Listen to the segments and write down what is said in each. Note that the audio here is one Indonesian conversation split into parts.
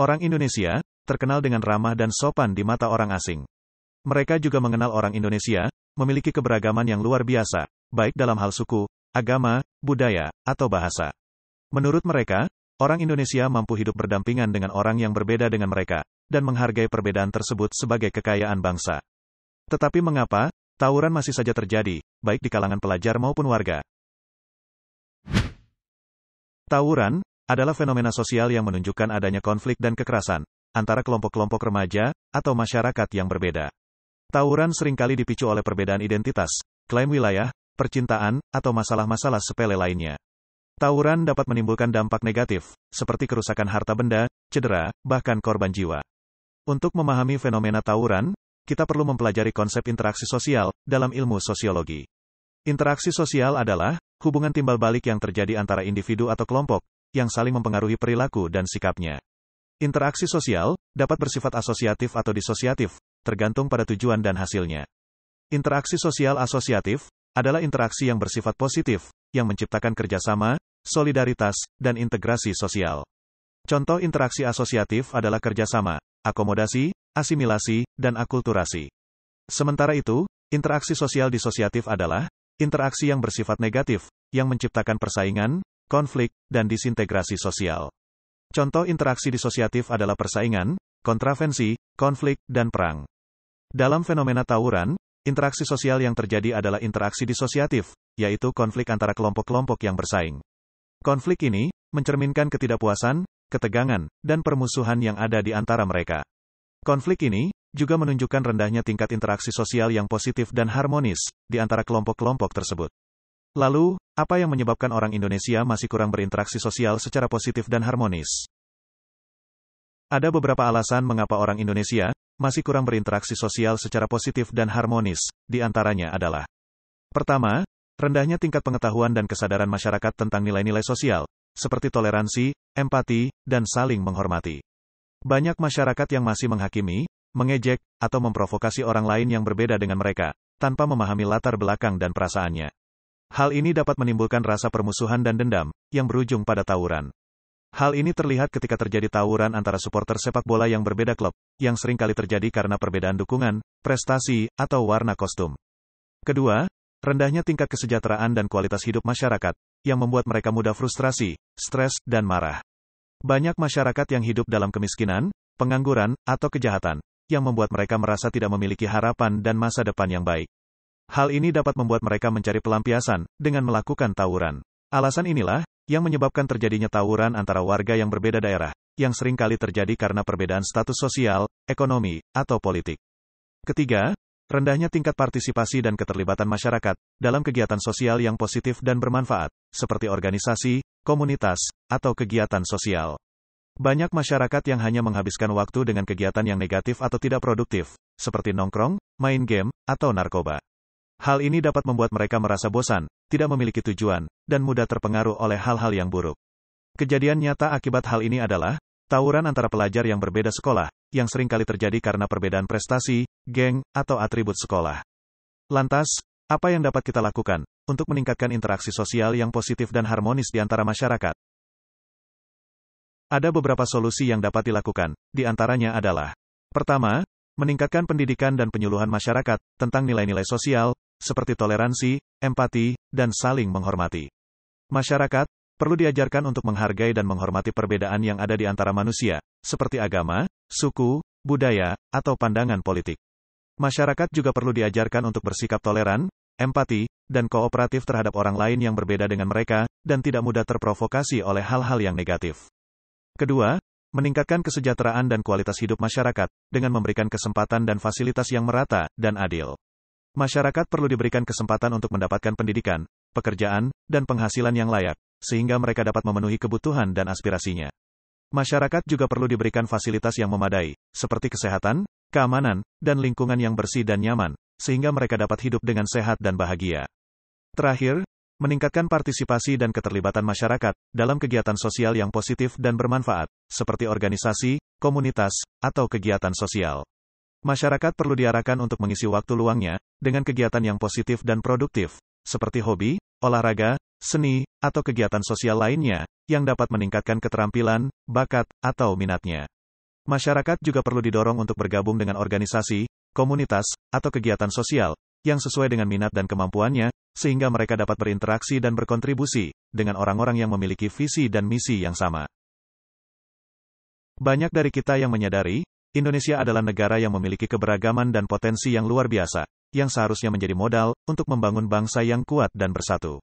Orang Indonesia terkenal dengan ramah dan sopan di mata orang asing. Mereka juga mengenal orang Indonesia, memiliki keberagaman yang luar biasa, baik dalam hal suku, agama, budaya, atau bahasa. Menurut mereka, orang Indonesia mampu hidup berdampingan dengan orang yang berbeda dengan mereka, dan menghargai perbedaan tersebut sebagai kekayaan bangsa. Tetapi mengapa, tawuran masih saja terjadi, baik di kalangan pelajar maupun warga? Tawuran, adalah fenomena sosial yang menunjukkan adanya konflik dan kekerasan antara kelompok-kelompok remaja atau masyarakat yang berbeda. Tawuran seringkali dipicu oleh perbedaan identitas, klaim wilayah, percintaan, atau masalah-masalah sepele lainnya. Tawuran dapat menimbulkan dampak negatif, seperti kerusakan harta benda, cedera, bahkan korban jiwa. Untuk memahami fenomena tawuran, kita perlu mempelajari konsep interaksi sosial dalam ilmu sosiologi. Interaksi sosial adalah hubungan timbal balik yang terjadi antara individu atau kelompok yang saling mempengaruhi perilaku dan sikapnya. Interaksi sosial dapat bersifat asosiatif atau disosiatif, tergantung pada tujuan dan hasilnya. Interaksi sosial asosiatif adalah interaksi yang bersifat positif, yang menciptakan kerjasama, solidaritas, dan integrasi sosial. Contoh interaksi asosiatif adalah kerjasama, akomodasi, asimilasi, dan akulturasi. Sementara itu, interaksi sosial disosiatif adalah interaksi yang bersifat negatif, yang menciptakan persaingan, konflik, dan disintegrasi sosial. Contoh interaksi disosiatif adalah persaingan, kontravensi, konflik, dan perang. Dalam fenomena tawuran, interaksi sosial yang terjadi adalah interaksi disosiatif, yaitu konflik antara kelompok-kelompok yang bersaing. Konflik ini mencerminkan ketidakpuasan, ketegangan, dan permusuhan yang ada di antara mereka. Konflik ini juga menunjukkan rendahnya tingkat interaksi sosial yang positif dan harmonis di antara kelompok-kelompok tersebut. Lalu, apa yang menyebabkan orang Indonesia masih kurang berinteraksi sosial secara positif dan harmonis? Ada beberapa alasan mengapa orang Indonesia masih kurang berinteraksi sosial secara positif dan harmonis, di antaranya adalah: pertama, rendahnya tingkat pengetahuan dan kesadaran masyarakat tentang nilai-nilai sosial, seperti toleransi, empati, dan saling menghormati. Banyak masyarakat yang masih menghakimi, mengejek, atau memprovokasi orang lain yang berbeda dengan mereka, tanpa memahami latar belakang dan perasaannya. Hal ini dapat menimbulkan rasa permusuhan dan dendam, yang berujung pada tawuran. Hal ini terlihat ketika terjadi tawuran antara supporter sepak bola yang berbeda klub, yang sering kali terjadi karena perbedaan dukungan, prestasi, atau warna kostum. Kedua, rendahnya tingkat kesejahteraan dan kualitas hidup masyarakat, yang membuat mereka mudah frustrasi, stres, dan marah. Banyak masyarakat yang hidup dalam kemiskinan, pengangguran, atau kejahatan, yang membuat mereka merasa tidak memiliki harapan dan masa depan yang baik. Hal ini dapat membuat mereka mencari pelampiasan dengan melakukan tawuran. Alasan inilah yang menyebabkan terjadinya tawuran antara warga yang berbeda daerah, yang seringkali terjadi karena perbedaan status sosial, ekonomi, atau politik. Ketiga, rendahnya tingkat partisipasi dan keterlibatan masyarakat dalam kegiatan sosial yang positif dan bermanfaat, seperti organisasi, komunitas, atau kegiatan sosial. Banyak masyarakat yang hanya menghabiskan waktu dengan kegiatan yang negatif atau tidak produktif, seperti nongkrong, main game, atau narkoba. Hal ini dapat membuat mereka merasa bosan, tidak memiliki tujuan, dan mudah terpengaruh oleh hal-hal yang buruk. Kejadian nyata akibat hal ini adalah tawuran antara pelajar yang berbeda sekolah, yang seringkali terjadi karena perbedaan prestasi, geng, atau atribut sekolah. Lantas, apa yang dapat kita lakukan untuk meningkatkan interaksi sosial yang positif dan harmonis di antara masyarakat? Ada beberapa solusi yang dapat dilakukan, di antaranya adalah: pertama, meningkatkan pendidikan dan penyuluhan masyarakat tentang nilai-nilai sosial, seperti toleransi, empati, dan saling menghormati. Masyarakat perlu diajarkan untuk menghargai dan menghormati perbedaan yang ada di antara manusia, seperti agama, suku, budaya, atau pandangan politik. Masyarakat juga perlu diajarkan untuk bersikap toleran, empati, dan kooperatif terhadap orang lain yang berbeda dengan mereka, dan tidak mudah terprovokasi oleh hal-hal yang negatif. Kedua, meningkatkan kesejahteraan dan kualitas hidup masyarakat dengan memberikan kesempatan dan fasilitas yang merata dan adil. Masyarakat perlu diberikan kesempatan untuk mendapatkan pendidikan, pekerjaan, dan penghasilan yang layak, sehingga mereka dapat memenuhi kebutuhan dan aspirasinya. Masyarakat juga perlu diberikan fasilitas yang memadai, seperti kesehatan, keamanan, dan lingkungan yang bersih dan nyaman, sehingga mereka dapat hidup dengan sehat dan bahagia. Terakhir, meningkatkan partisipasi dan keterlibatan masyarakat dalam kegiatan sosial yang positif dan bermanfaat, seperti organisasi, komunitas, atau kegiatan sosial. Masyarakat perlu diarahkan untuk mengisi waktu luangnya dengan kegiatan yang positif dan produktif, seperti hobi, olahraga, seni, atau kegiatan sosial lainnya yang dapat meningkatkan keterampilan, bakat, atau minatnya. Masyarakat juga perlu didorong untuk bergabung dengan organisasi, komunitas, atau kegiatan sosial yang sesuai dengan minat dan kemampuannya, sehingga mereka dapat berinteraksi dan berkontribusi dengan orang-orang yang memiliki visi dan misi yang sama. Banyak dari kita yang menyadari Indonesia adalah negara yang memiliki keberagaman dan potensi yang luar biasa, yang seharusnya menjadi modal untuk membangun bangsa yang kuat dan bersatu.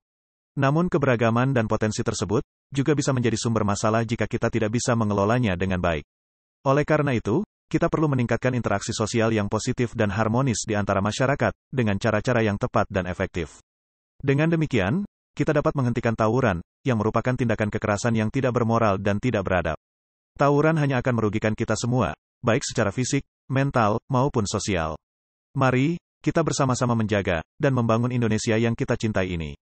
Namun, keberagaman dan potensi tersebut juga bisa menjadi sumber masalah jika kita tidak bisa mengelolanya dengan baik. Oleh karena itu, kita perlu meningkatkan interaksi sosial yang positif dan harmonis di antara masyarakat dengan cara-cara yang tepat dan efektif. Dengan demikian, kita dapat menghentikan tawuran, yang merupakan tindakan kekerasan yang tidak bermoral dan tidak beradab. Tawuran hanya akan merugikan kita semua, baik secara fisik, mental, maupun sosial. Mari, kita bersama-sama menjaga, dan membangun Indonesia yang kita cintai ini.